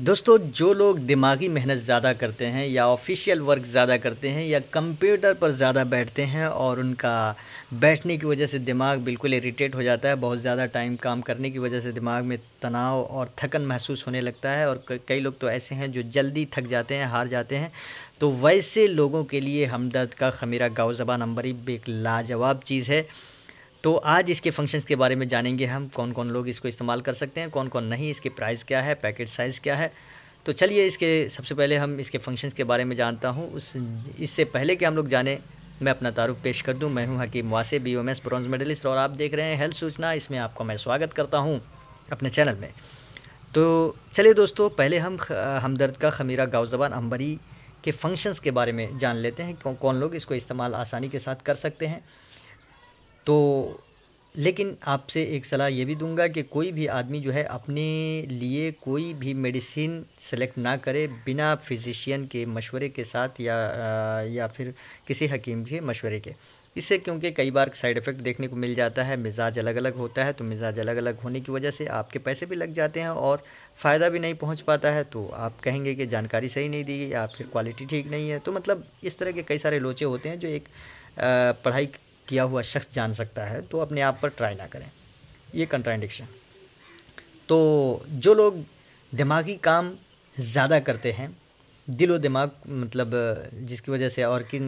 दोस्तों जो लोग दिमागी मेहनत ज़्यादा करते हैं या ऑफिशियल वर्क ज़्यादा करते हैं या कंप्यूटर पर ज़्यादा बैठते हैं और उनका बैठने की वजह से दिमाग बिल्कुल इरिटेट हो जाता है बहुत ज़्यादा टाइम काम करने की वजह से दिमाग में तनाव और थकन महसूस होने लगता है और कई लोग तो ऐसे हैं जो जल्दी थक जाते हैं हार जाते हैं तो वैसे लोगों के लिए हमदर्द का खमीरा गाव ज़बा नंबर एक लाजवाब चीज़ है तो आज इसके फंक्शंस के बारे में जानेंगे हम कौन कौन लोग इसको इस्तेमाल कर सकते हैं कौन कौन नहीं इसके प्राइस क्या है पैकेट साइज़ क्या है तो चलिए इसके सबसे पहले हम इसके फंक्शंस के बारे में जानता हूँ उस इससे पहले कि हम लोग जाने मैं अपना तारुफ पेश कर दूँ मैं हूँ Hakim Wase B M S bronze medallist और आप देख रहे हैं हेल्थ सूचना इसमें आपका मैं स्वागत करता हूँ अपने चैनल में तो चलिए दोस्तों पहले हम हमदर्द का खमीरा गाँव जबान अंबरी के फंक्शंस के बारे में जान लेते हैं कौन लोग इसको इस्तेमाल आसानी के साथ कर सकते हैं तो लेकिन आपसे एक सलाह ये भी दूंगा कि कोई भी आदमी जो है अपने लिए कोई भी मेडिसिन सेलेक्ट ना करे बिना फिजिशियन के मशवरे के साथ या या फिर किसी हकीम के मशवरे के इससे क्योंकि कई बार साइड इफ़ेक्ट देखने को मिल जाता है मिजाज अलग अलग होता है तो मिजाज अलग अलग होने की वजह से आपके पैसे भी लग जाते हैं और फ़ायदा भी नहीं पहुंच पाता है तो आप कहेंगे कि जानकारी सही नहीं दी या फिर क्वालिटी ठीक नहीं है तो मतलब इस तरह के कई सारे लोचे होते हैं जो एक पढ़ाई किया हुआ शख्स जान सकता है तो अपने आप पर ट्राई ना करें ये कंट्राइडिक्शन तो जो लोग दिमागी काम ज़्यादा करते हैं दिल व दिमाग मतलब जिसकी वजह से और किन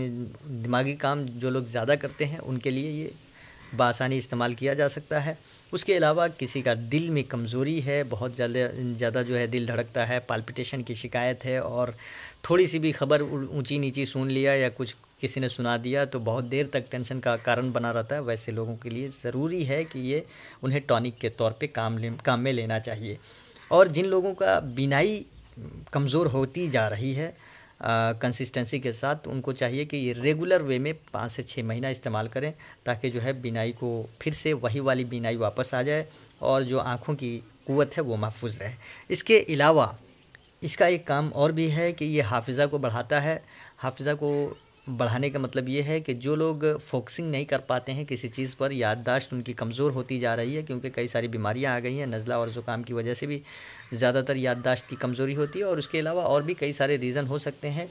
दिमागी काम जो लोग ज़्यादा करते हैं उनके लिए ये बासानी इस्तेमाल किया जा सकता है उसके अलावा किसी का दिल में कमज़ोरी है बहुत ज़्यादा ज़्यादा जो है दिल धड़कता है पालपिटेशन की शिकायत है और थोड़ी सी भी खबर ऊंची नीची सुन लिया या कुछ किसी ने सुना दिया तो बहुत देर तक टेंशन का कारण बना रहता है वैसे लोगों के लिए ज़रूरी है कि ये उन्हें टॉनिक के तौर पर काम ले काम में लेना चाहिए और जिन लोगों का बिनाई कमज़ोर होती जा रही है कंसिस्टेंसी के साथ उनको चाहिए कि ये रेगुलर वे में पाँच से छः महीना इस्तेमाल करें ताकि जो है बिनाई को फिर से वही वाली बिनाई वापस आ जाए और जो आँखों की क़वत है वो महफूज रहे इसके अलावा इसका एक काम और भी है कि ये हाफिज़ा को बढ़ाता है हाफिज़ा को बढ़ाने का मतलब ये है कि जो लोग फोकसिंग नहीं कर पाते हैं किसी चीज़ पर याददाश्त उनकी कमज़ोर होती जा रही है क्योंकि कई सारी बीमारियां आ गई हैं नज़ला और ज़ुकाम की वजह से भी ज़्यादातर याददाश्त की कमज़ोरी होती है और उसके अलावा और भी कई सारे रीज़न हो सकते हैं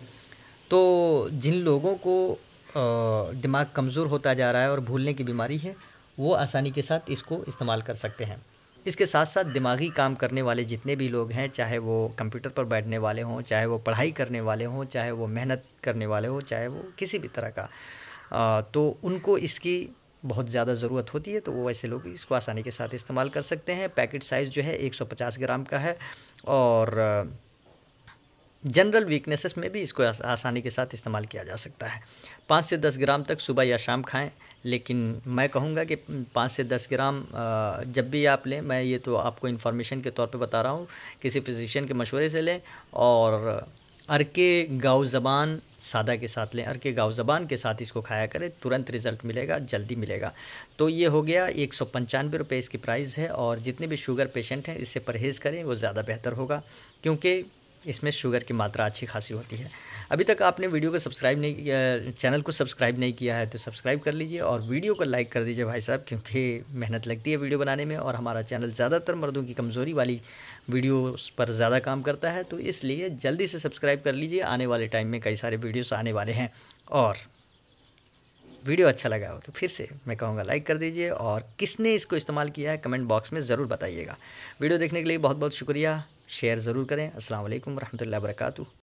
तो जिन लोगों को दिमाग कमज़ोर होता जा रहा है और भूलने की बीमारी है वो आसानी के साथ इसको इस्तेमाल कर सकते हैं इसके साथ साथ दिमागी काम करने वाले जितने भी लोग हैं चाहे वो कंप्यूटर पर बैठने वाले हों चाहे वो पढ़ाई करने वाले हों चाहे वो मेहनत करने वाले हों चाहे वो किसी भी तरह का आ, तो उनको इसकी बहुत ज़्यादा ज़रूरत होती है तो वो वैसे लोग इसको आसानी के साथ इस्तेमाल कर सकते हैं पैकेट साइज़ जो है 150 ग्राम का है और जनरल वीकनेसेस में भी इसको आसानी के साथ इस्तेमाल किया जा सकता है पाँच से दस ग्राम तक सुबह या शाम खाएं लेकिन मैं कहूँगा कि पाँच से दस ग्राम जब भी आप लें मैं ये तो आपको इन्फॉर्मेशन के तौर पे बता रहा हूँ किसी फिजिशियन के मशवरे से लें और अरके गाव ज़बान सादा के साथ लें अरके गाव ज़बान के साथ इसको खाया करें तुरंत रिज़ल्ट मिलेगा जल्दी मिलेगा तो ये हो गया एक सौ पंचानवे रुपये इसकी प्राइस है और जितने भी शुगर पेशेंट हैं इससे परहेज़ करें वो ज़्यादा बेहतर होगा क्योंकि इसमें शुगर की मात्रा अच्छी खासी होती है अभी तक आपने वीडियो को सब्सक्राइब नहीं किया चैनल को सब्सक्राइब नहीं किया है तो सब्सक्राइब कर लीजिए और वीडियो को लाइक कर दीजिए भाई साहब क्योंकि मेहनत लगती है वीडियो बनाने में और हमारा चैनल ज़्यादातर मर्दों की कमज़ोरी वाली वीडियो पर ज़्यादा काम करता है तो इसलिए जल्दी से सब्सक्राइब कर लीजिए आने वाले टाइम में कई सारे वीडियोस आने वाले हैं और वीडियो अच्छा लगा हो तो फिर से मैं कहूँगा लाइक कर दीजिए और किसने इसको इस्तेमाल किया है कमेंट बॉक्स में ज़रूर बताइएगा वीडियो देखने के लिए बहुत बहुत शुक्रिया शेयर ज़रूर करें असल वरहमल वर्का